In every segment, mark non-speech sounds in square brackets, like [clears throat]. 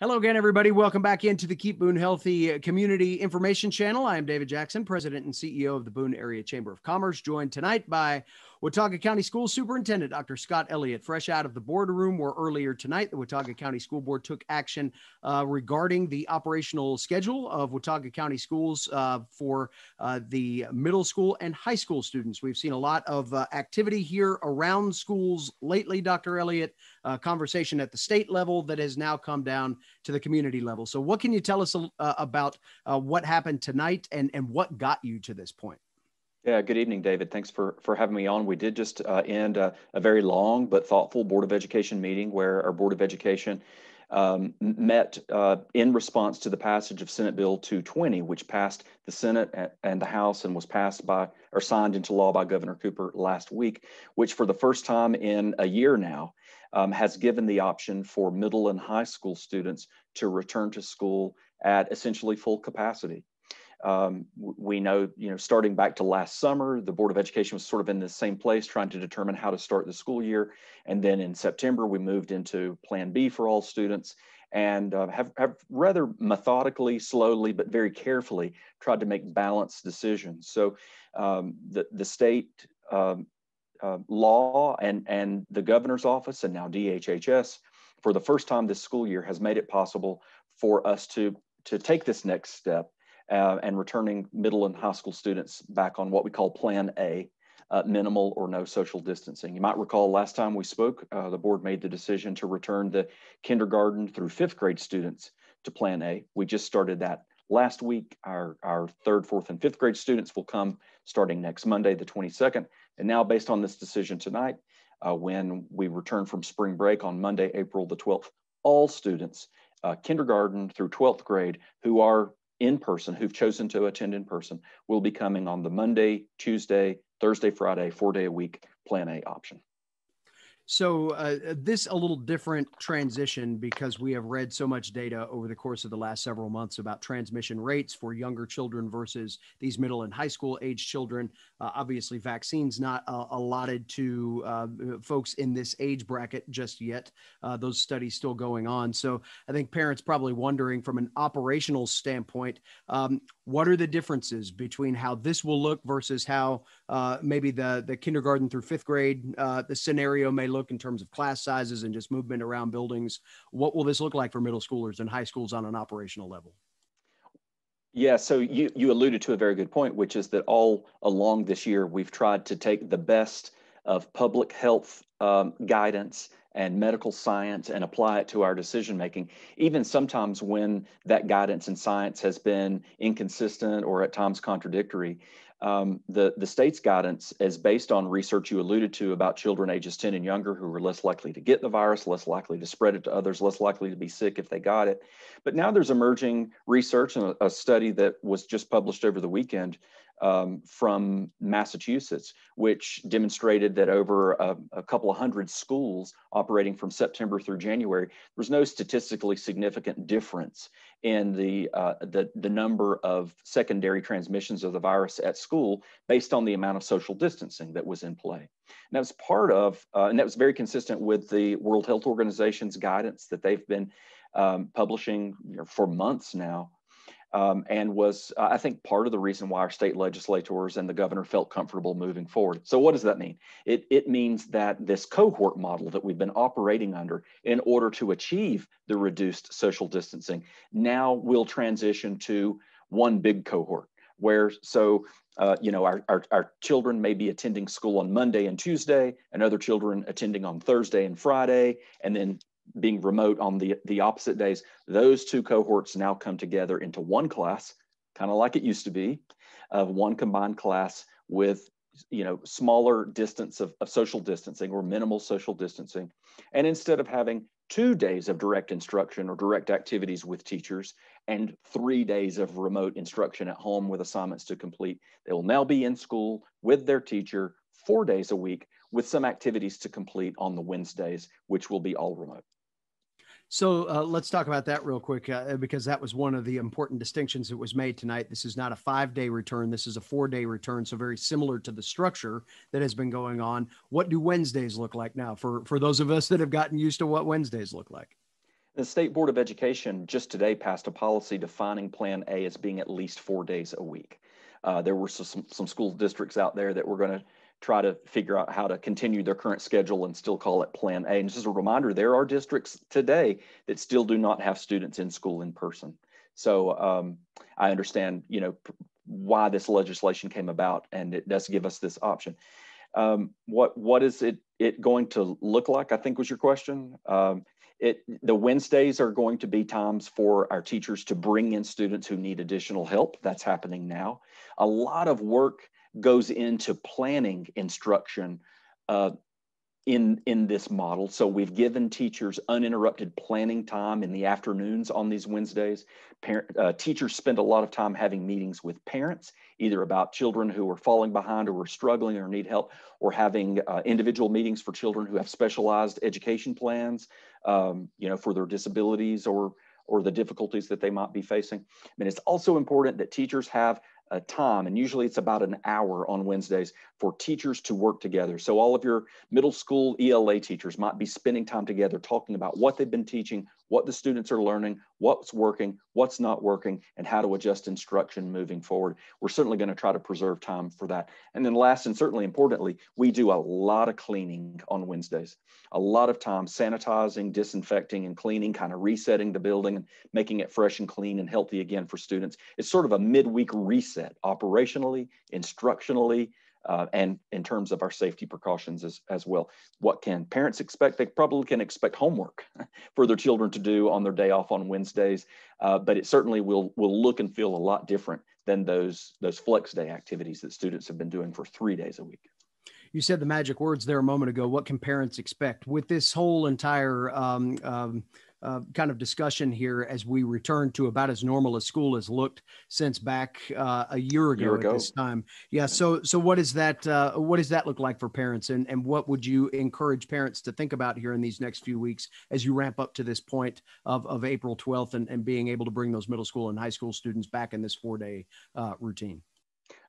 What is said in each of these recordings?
Hello again, everybody. Welcome back into the Keep Boone Healthy Community Information Channel. I am David Jackson, President and CEO of the Boone Area Chamber of Commerce, joined tonight by Watauga County School Superintendent Dr. Scott Elliott, fresh out of the boardroom where earlier tonight the Watauga County School Board took action uh, regarding the operational schedule of Watauga County schools uh, for uh, the middle school and high school students. We've seen a lot of uh, activity here around schools lately, Dr. Elliott, uh, conversation at the state level that has now come down to the community level. So, what can you tell us uh, about what happened tonight and, and what got you to this point? Yeah, good evening, David. Thanks for, for having me on. We did just uh, end a, a, very long but thoughtful Board of Education meeting where our Board of Education um, met uh, in response to the passage of Senate Bill 220, which passed the Senate and the House and was passed by or signed into law by Governor Cooper last week, which for the first time in a year now um, has given the option for middle and high school students to return to school at essentially full capacity. Um, we know, you know, starting back to last summer, the Board of Education was sort of in the same place trying to determine how to start the school year. And then in September, we moved into Plan B for all students and uh, have, have rather methodically, slowly, but very carefully tried to make balanced decisions. So um, the, the state um, uh, law and, and the governor's office and now DHHS for the first time this school year has made it possible for us to, to take this next step uh, and returning middle and high school students back on what we call Plan A, uh, minimal or no social distancing. You might recall last time we spoke, uh, the board made the decision to return the kindergarten through fifth grade students to Plan A. We just started that last week. Our, our third, fourth, and fifth grade students will come starting next Monday, the 22nd. And now, based on this decision tonight, uh, when we return from spring break on Monday, April the 12th, all students, uh, kindergarten through 12th grade, who are in person, who've chosen to attend in person, will be coming on the Monday, Tuesday, Thursday, Friday, four day a week Plan A option. So uh, uh, this a little different transition because we have read so much data over the course of the last several months about transmission rates for younger children versus these middle and high school age children. Uh, obviously, vaccines not uh, allotted to uh, folks in this age bracket just yet. Uh, those studies still going on. So I think parents probably wondering from an operational standpoint, um, what are the differences between how this will look versus how maybe the the kindergarten through fifth grade the scenario may look look in terms of class sizes and just movement around buildings? What will this look like for middle schoolers and high schools on an operational level? Yeah, so you, you alluded to a very good point, which is that all along this year, we've tried to take the best of public health um, guidance and medical science and apply it to our decision making, even sometimes when that guidance and science has been inconsistent or at times contradictory um, the, the state's guidance is based on research you alluded to about children ages 10 and younger who are less likely to get the virus, less likely to spread it to others, less likely to be sick if they got it. But now there's emerging research and a, a study that was just published over the weekend um, from Massachusetts, which demonstrated that over a, a, couple of hundred schools operating from September through January, there was no statistically significant difference and the, uh, the, the number of secondary transmissions of the virus at school based on the amount of social distancing that was in play. And that was part of, uh, and that was very consistent with the World Health Organization's guidance that they've been um, publishing for months now um, and was, uh, I think, part of the reason why our state legislators and the governor felt comfortable moving forward. So, what does that mean? It, it means that this cohort model that we've been operating under in order to achieve the reduced social distancing now will transition to one big cohort where so uh, you know our, our, our, children may be attending school on monday and tuesday and other children attending on thursday and friday and then being remote on the, the opposite days, those two cohorts now come together into one class, kind of like it used to be, of one combined class with you know smaller distance of, of social distancing or minimal social distancing. And instead of having two days of direct instruction or direct activities with teachers and three days of remote instruction at home with assignments to complete, they will now be in school with their teacher four days a week with some activities to complete on the Wednesdays, which will be all remote. So uh, let's talk about that real quick uh, because that was one of the important distinctions that was made tonight. This is not a five day return, this is a four day return. So, very similar to the structure that has been going on. What do Wednesdays look like now for, for those of us that have gotten used to what Wednesdays look like? The State Board of Education just today passed a policy defining Plan A as being at least four days a week. Uh, there were some, some school districts out there that were going to try to figure out how to continue their current schedule and still call it Plan A. And just a reminder, there are districts today that still do not have students in school in person. So um, I understand, you know, why this legislation came about, and it does give us this option. Um, what what is it it going to look like? I think was your question. Um, it the Wednesdays are going to be times for our teachers to bring in students who need additional help. That's happening now. A lot of work goes into planning instruction uh, in, in this model. So we've given teachers uninterrupted planning time in the afternoons on these Wednesdays. Parent, uh, teachers spend a lot of time having meetings with parents, either about children who are falling behind or are struggling or need help, or having uh, individual meetings for children who have specialized education plans, um, you know, for their disabilities or or the difficulties that they might be facing. I mean, it's also important that teachers have a time, and usually it's about an hour on Wednesdays for teachers to work together. So all of your middle school ELA teachers might be spending time together talking about what they've been teaching, what the students are learning, what's working, what's not working, and how to adjust instruction moving forward. We're certainly going to try to preserve time for that. And then last and certainly importantly, we do a lot of cleaning on Wednesdays. A lot of time sanitizing, disinfecting, and cleaning, kind of resetting the building and making it fresh and clean and healthy again for students. It's sort of a midweek reset set operationally, instructionally, uh, and in terms of our safety precautions as, as well. What can parents expect? They probably can expect homework [laughs] for their children to do on their day off on Wednesdays, uh, but it certainly will, will look and feel a lot different than those, those flex day activities that students have been doing for three days a week you said the magic words there a moment ago. What can parents expect with this whole entire um, um, uh, kind of discussion here as we return to about as normal as school has looked since back uh, a year ago, year ago. at this time. Yeah. So, so what is that? Uh, what does that look like for parents, and and what would you encourage parents to think about here in these next few weeks as you ramp up to this point of of April twelfth and and being able to bring those middle school and high school students back in this four day uh, routine?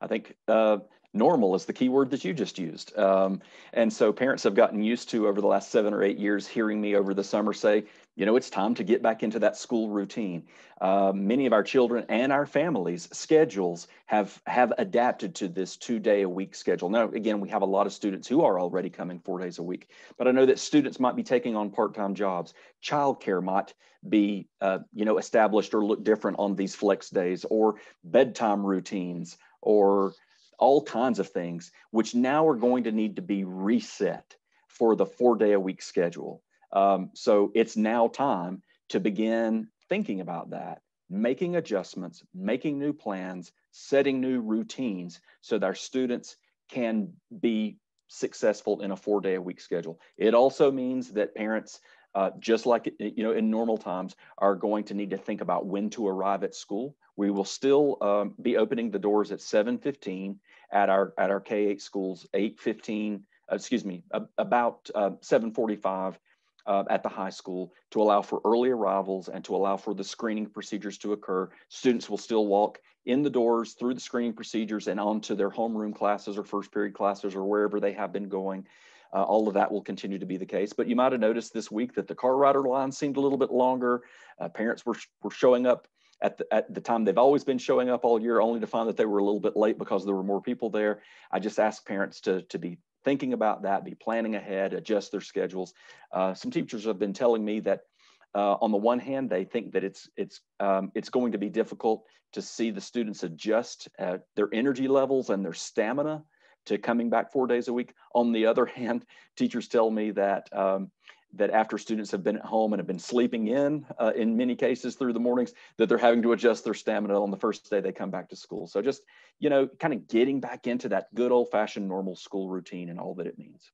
I think uh, normal is the key word that you just used. Um, and so parents have gotten used to over the last seven or eight years hearing me over the summer say, you know, it's time to get back into that school routine. Uh, many of our children and our families' schedules have have adapted to this two day a week schedule. Now, again, we have a lot of students who are already coming four days a week, but I know that students might be taking on part time jobs. Childcare might be, uh, you know, established or look different on these flex days, or bedtime routines, or all kinds of things, which now are going to need to be reset for the four day a week schedule. Um, so it's now time to begin thinking about that, making adjustments, making new plans, setting new routines so that our students can be successful in a four day a week schedule. It also means that parents, uh, just like uh, you know in normal times, are going to need to think about when to arrive at school. We will still um, be opening the doors at 7:15 at our at our K8 schools, 8:15, uh, excuse me, ab- about uh, 7:45 uh, at the high school to allow for early arrivals and to allow for the screening procedures to occur. Students will still walk in the doors through the screening procedures and onto their homeroom classes or first period classes or wherever they have been going. Uh, all of that will continue to be the case. But you might have noticed this week that the car rider line seemed a little bit longer. Uh, parents were, were showing up at the, at the time they've always been showing up all year, only to find that they were a little bit late because there were more people there. I just ask parents to, to be thinking about that, be planning ahead, adjust their schedules. Uh, some teachers have been telling me that uh, on the one hand, they think that it's it's um, it's going to be difficult to see the students adjust uh, their energy levels and their stamina to coming back four days a week. On the other [laughs] hand, teachers tell me that um, that after students have been at home and have been sleeping in, uh, in many cases through the mornings, that they're having to adjust their stamina on the first day they come back to school. So just, you know, kind of getting back into that good old fashioned normal school routine and all that it means.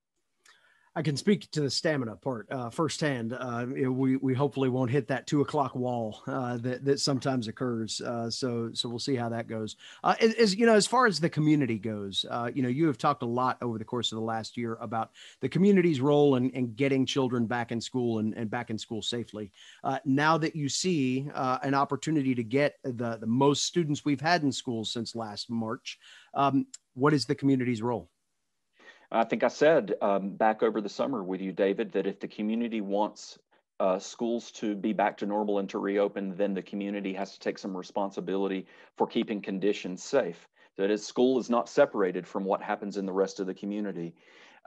I can speak to the stamina part uh, firsthand. Uh, we we hopefully won't hit that two o'clock wall uh, that that sometimes occurs. Uh, so so we'll see how that goes. Uh, as, as, you know, as far as the community goes, uh, you know, you have talked a lot over the course of the last year about the community's role in, in getting children back in school and, and back in school safely. now that you see an opportunity to get the the most students we've had in schools since last March, um, what is the community's role? I think I said um, back over the summer with you, David, that if the community wants uh, schools to be back to normal and to reopen, then the community has to take some responsibility for keeping conditions safe. That is, school is not separated from what happens in the rest of the community.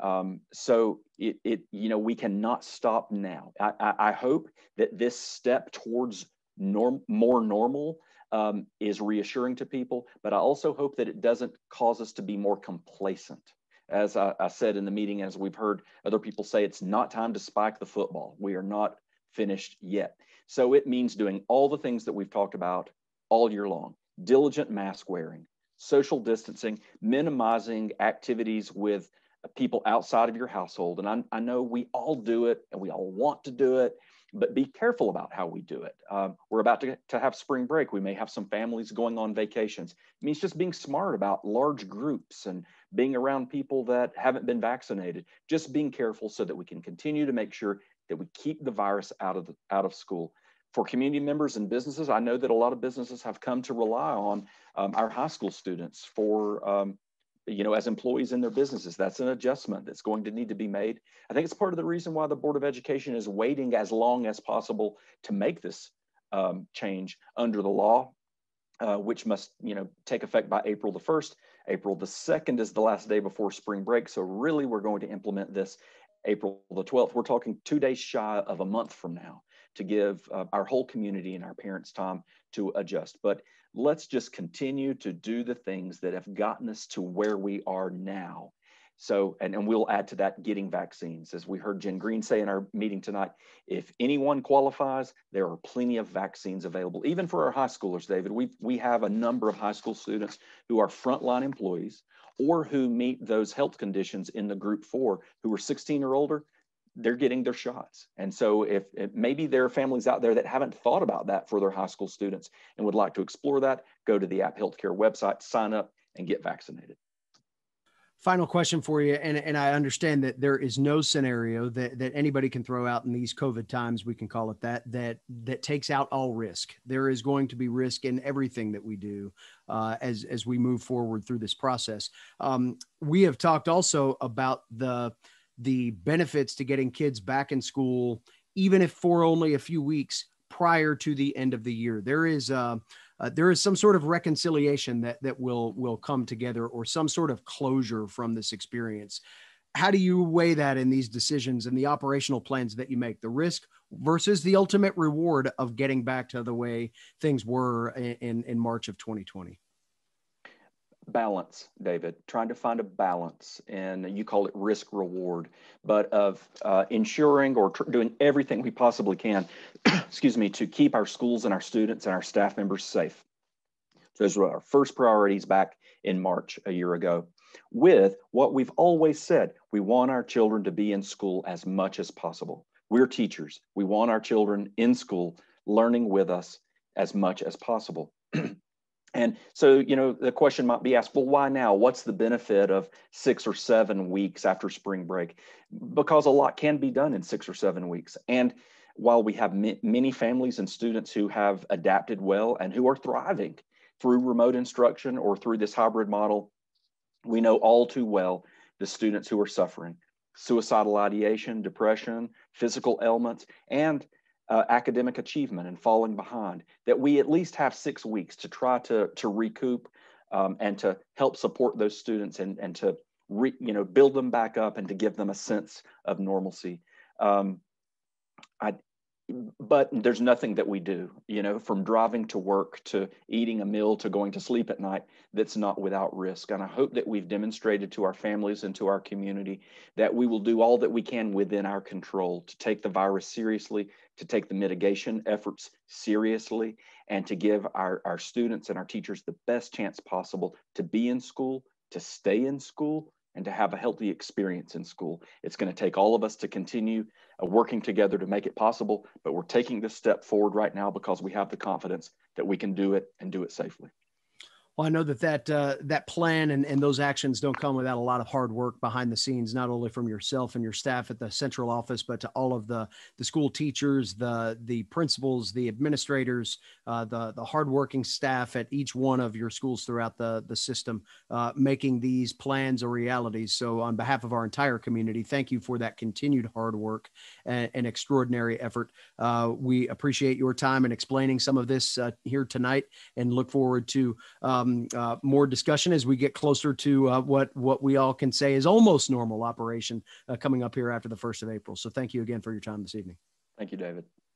Um, so it, it, you know, we cannot stop now. I, I, I hope that this step towards norm, more normal um, is reassuring to people, but I also hope that it doesn't cause us to be more complacent as I, I said in the meeting, as we've heard other people say, it's not time to spike the football. We are not finished yet. So it means doing all the things that we've talked about all year long diligent mask wearing, social distancing, minimizing activities with people outside of your household. And I, I know we all do it and we all want to do it but be careful about how we do it. Um, we're about to, to have spring break. We may have some families going on vacations. It means just being smart about large groups and being around people that haven't been vaccinated, just being careful so that we can continue to make sure that we keep the virus out of, the, out of school. For community members and businesses, I know that a lot of businesses have come to rely on um, our high school students for um, you know, as employees in their businesses. That's an adjustment that's going to need to be made. I think it's part of the reason why the Board of Education is waiting as long as possible to make this um, change under the law, uh, which must, you know, take effect by April the 1st. April the 2nd is the last day before spring break. So really we're going to implement this April the 12th. We're talking two days shy of a month from now to give uh, our whole community and our parents time to adjust. But let's just continue to do the things that have gotten us to where we are now. So, and, and we'll add to that getting vaccines. As we heard Jen Green say in our meeting tonight, if anyone qualifies, there are plenty of vaccines available, even for our high schoolers, David. We, we have a number of high school students who are frontline employees or who meet those health conditions in the group four who are 16 or older they're getting their shots. And so if, if, maybe there are families out there that haven't thought about that for their high school students and would like to explore that, go to the App Healthcare website, sign up and get vaccinated. Final question for you. And, and I understand that there is no scenario that, that anybody can throw out in these COVID times, we can call it that, that, that takes out all risk. There is going to be risk in everything that we do uh, as, as we move forward through this process. Um, we have talked also about the, the benefits to getting kids back in school, even if for only a few weeks prior to the end of the year. There is uh, uh, there is some sort of reconciliation that that will will come together, or some sort of closure from this experience. How do you weigh that in these decisions and the operational plans that you make? The risk versus the ultimate reward of getting back to the way things were in, in, in March of 2020 balance, David, trying to find a balance, and you call it risk reward, but of uh, ensuring or tr- doing everything we possibly can, [clears throat] excuse me, to keep our schools and our students and our staff members safe. Those were our first priorities back in March a year ago. With what we've always said, we want our children to be in school as much as possible. We're teachers. We want our children in school learning with us as much as possible. [clears throat] And so, you know, the question might be asked, well, why now? What's the benefit of six or seven weeks after spring break? Because a lot can be done in six or seven weeks. And while we have many families and students who have adapted well and who are thriving through remote instruction or through this hybrid model, we know all too well the students who are suffering suicidal ideation, depression, physical ailments, and uh, academic achievement and falling behind, that we at least have six weeks to try to, to recoup um, and to help support those students and, and to re, you know, build them back up and to give them a sense of normalcy. Um, I, but there's nothing that we do, you know, from driving to work to eating a meal to going to sleep at night that's not without risk. And I hope that we've demonstrated to our families and to our community that we will do all that we can within our control to take the virus seriously, to take the mitigation efforts seriously, and to give our, our students and our teachers the best chance possible to be in school, to stay in school, and to have a healthy experience in school. It's going to take all of us to continue working together to make it possible. But we're taking this step forward right now because we have the confidence that we can do it and do it safely. Well, I know that that uh, that plan and, and those actions don't come without a lot of hard work behind the scenes, not only from yourself and your staff at the central office, but to all of the the school teachers, the the principals, the administrators, uh, the the hardworking staff at each one of your schools throughout the the system, uh, making these plans a reality. So, on behalf of our entire community, thank you for that continued hard work and, and extraordinary effort. Uh, we appreciate your time in explaining some of this uh, here tonight, and look forward to. Um, um, uh, more discussion as we get closer to uh, what what we all can say is almost normal operation uh, coming up here after the first of April. So thank you again for your time this evening. Thank you, David.